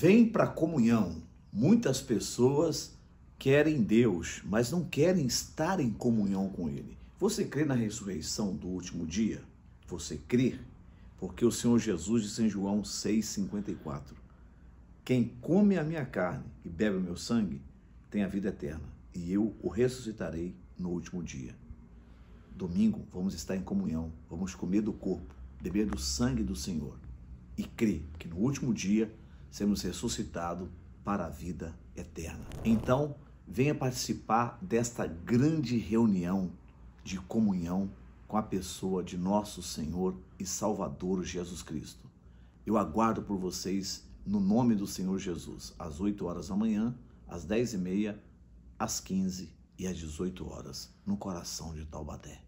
Vem para a comunhão. Muitas pessoas querem Deus, mas não querem estar em comunhão com Ele. Você crê na ressurreição do último dia? Você crê? Porque o Senhor Jesus disse em João 6,54: Quem come a minha carne e bebe o meu sangue tem a vida eterna, e eu o ressuscitarei no último dia. Domingo vamos estar em comunhão, vamos comer do corpo, beber do sangue do Senhor. E crê que no último dia sermos ressuscitados para a vida eterna. Então, venha participar desta grande reunião de comunhão com a pessoa de nosso Senhor e Salvador Jesus Cristo. Eu aguardo por vocês no nome do Senhor Jesus, às 8 horas da manhã, às 10 e meia, às 15 e às 18 horas, no coração de Taubaté.